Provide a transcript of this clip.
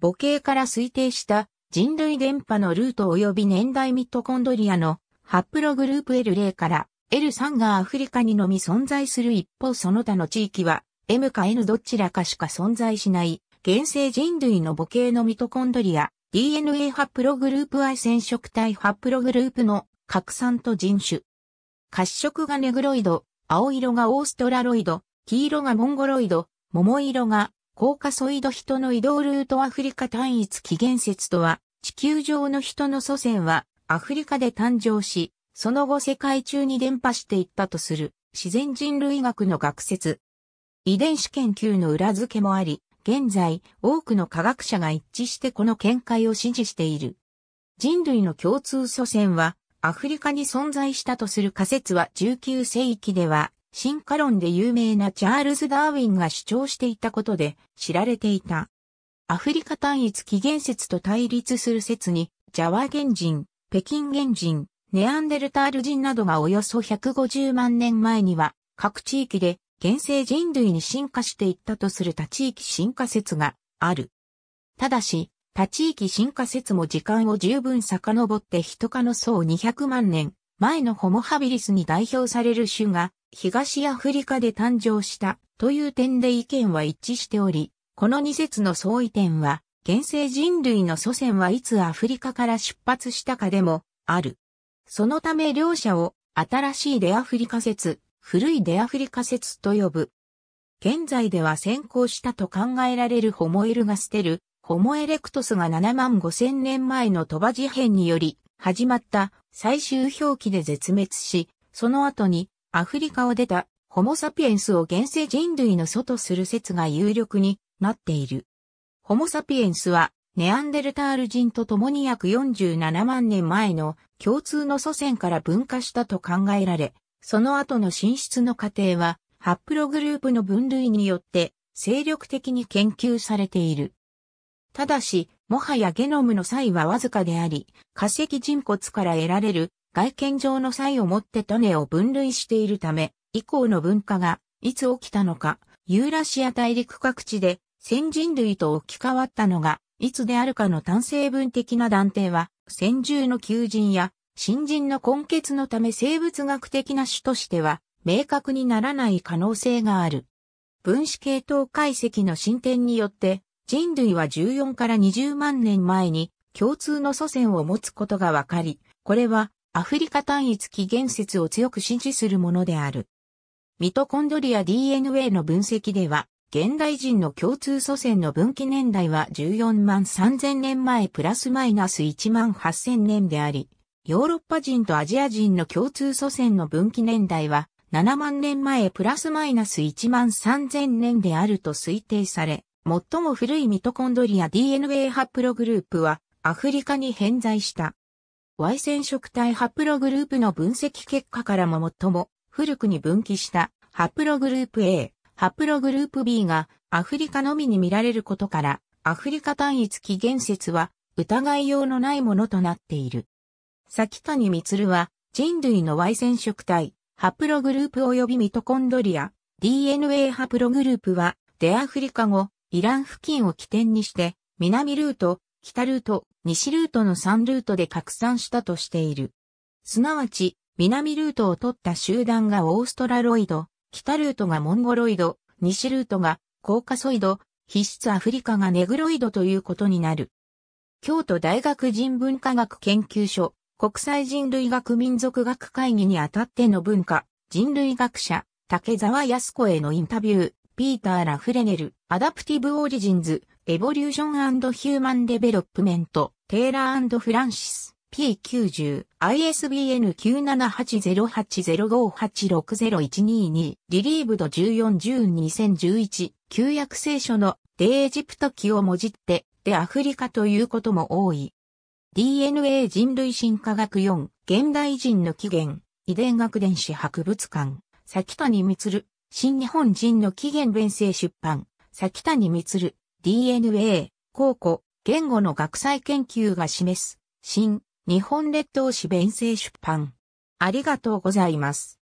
母系から推定した人類電波のルート及び年代ミトコンドリアのハプログループ L0 から L3 がアフリカにのみ存在する一方その他の地域は M か N どちらかしか存在しない現生人類の母系のミトコンドリア DNA ハプログループ I 染色体ハプログループの拡散と人種。褐色がネグロイド、青色がオーストラロイド、黄色がモンゴロイド、桃色がコーカソイド人の移動ルートアフリカ単一起源説とは、地球上の人の祖先はアフリカで誕生し、その後世界中に伝播していったとする自然人類学の学説。遺伝子研究の裏付けもあり、現在多くの科学者が一致してこの見解を支持している。人類の共通祖先はアフリカに存在したとする仮説は19世紀では進化論で有名なチャールズ・ダーウィンが主張していたことで知られていた。アフリカ単一起源説と対立する説に、ジャワ原人、北京原人、ネアンデルタール人などがおよそ150万年前には、各地域で現世人類に進化していったとする他地域進化説がある。ただし、他地域進化説も時間を十分遡って人化の層200万年、前のホモハビリスに代表される種が東アフリカで誕生したという点で意見は一致しており、この二節の相違点は、現世人類の祖先はいつアフリカから出発したかでもある。そのため両者を新しいデアフリカ説、古いデアフリカ説と呼ぶ。現在では先行したと考えられるホモエルガステル、ホモエレクトスが7万5千年前の鳥羽事変により始まった最終表記で絶滅し、その後にアフリカを出たホモサピエンスを現世人類の祖とする説が有力になっている。ホモサピエンスはネアンデルタール人と共に約47万年前の共通の祖先から分化したと考えられ、その後の進出の過程はハップログループの分類によって精力的に研究されている。ただし、もはやゲノムの際はわずかであり、化石人骨から得られる外見上の際をもって種を分類しているため、以降の文化がいつ起きたのか、ユーラシア大陸各地で先人類と置き換わったのが、いつであるかの単成分的な断定は、先住の求人や新人の根血のため生物学的な種としては、明確にならない可能性がある。分子系統解析の進展によって、人類は14から20万年前に共通の祖先を持つことがわかり、これはアフリカ単一起源説を強く支持するものである。ミトコンドリア DNA の分析では、現代人の共通祖先の分岐年代は14万3000年前プラスマイナス1万8000年であり、ヨーロッパ人とアジア人の共通祖先の分岐年代は7万年前プラスマイナス1万3000年であると推定され、最も古いミトコンドリア DNA ハプログループはアフリカに偏在した。Y 染色体ハプログループの分析結果からも最も古くに分岐したハプログループ A、ハプログループ B がアフリカのみに見られることからアフリカ単一起源説は疑いようのないものとなっている。先谷光は人類の Y 染色体ハプログループ及びミトコンドリア DNA ハプログループはデアフリカ語イラン付近を起点にして、南ルート、北ルート、西ルートの3ルートで拡散したとしている。すなわち、南ルートを取った集団がオーストラロイド、北ルートがモンゴロイド、西ルートがコーカソイド、必須アフリカがネグロイドということになる。京都大学人文科学研究所、国際人類学民族学会議にあたっての文化、人類学者、竹沢康子へのインタビュー、ピーター・ラフレネル、アダプティブ・オリジンズ、エボリューションヒューマン・デベロップメント、テイラーフランシス、P90、ISBN 9780805860122、リリーブド14122011、旧約聖書のデエジプト記をもじって、でアフリカということも多い。DNA 人類進化学4、現代人の起源、遺伝学電子博物館、先谷光、新日本人の起源弁正出版、先谷光、DNA、考古、言語の学際研究が示す、新、日本列島史弁正出版。ありがとうございます。